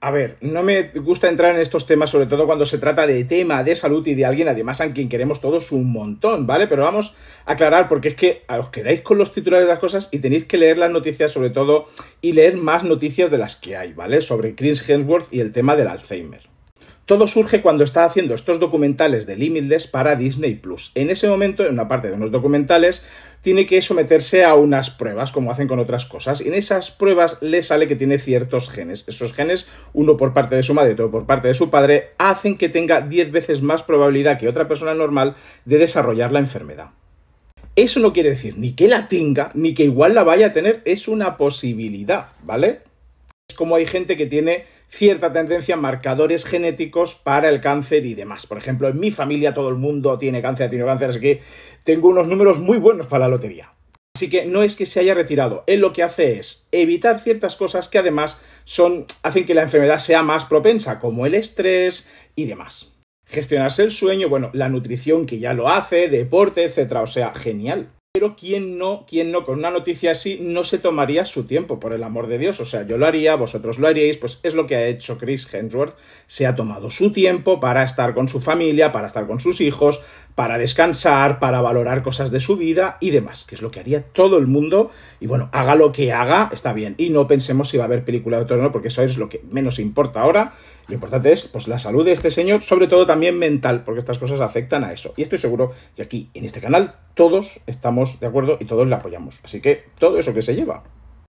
A ver, no me gusta entrar en estos temas, sobre todo cuando se trata de tema de salud y de alguien, además, a quien queremos todos un montón, ¿vale? Pero vamos a aclarar, porque es que os quedáis con los titulares de las cosas y tenéis que leer las noticias, sobre todo, y leer más noticias de las que hay, ¿vale? Sobre Chris Hemsworth y el tema del Alzheimer. Todo surge cuando está haciendo estos documentales de Limitless para Disney Plus. En ese momento, en una parte de unos documentales, tiene que someterse a unas pruebas, como hacen con otras cosas. y En esas pruebas le sale que tiene ciertos genes. Esos genes, uno por parte de su madre y otro por parte de su padre, hacen que tenga 10 veces más probabilidad que otra persona normal de desarrollar la enfermedad. Eso no quiere decir ni que la tenga, ni que igual la vaya a tener, es una posibilidad, ¿vale? como hay gente que tiene cierta tendencia a marcadores genéticos para el cáncer y demás. Por ejemplo, en mi familia todo el mundo tiene cáncer, tiene cáncer, así que tengo unos números muy buenos para la lotería. Así que no es que se haya retirado, él lo que hace es evitar ciertas cosas que además son, hacen que la enfermedad sea más propensa, como el estrés y demás. Gestionarse el sueño, bueno, la nutrición que ya lo hace, deporte, etcétera, o sea, genial. Pero ¿quién no, quién no, con una noticia así, no se tomaría su tiempo, por el amor de Dios? O sea, yo lo haría, vosotros lo haríais, pues es lo que ha hecho Chris Hemsworth. Se ha tomado su tiempo para estar con su familia, para estar con sus hijos, para descansar, para valorar cosas de su vida y demás, que es lo que haría todo el mundo. Y bueno, haga lo que haga, está bien. Y no pensemos si va a haber película de otro no, porque eso es lo que menos importa ahora. Lo importante es pues, la salud de este señor, sobre todo también mental, porque estas cosas afectan a eso. Y estoy seguro que aquí, en este canal, todos estamos de acuerdo y todos le apoyamos. Así que todo eso que se lleva,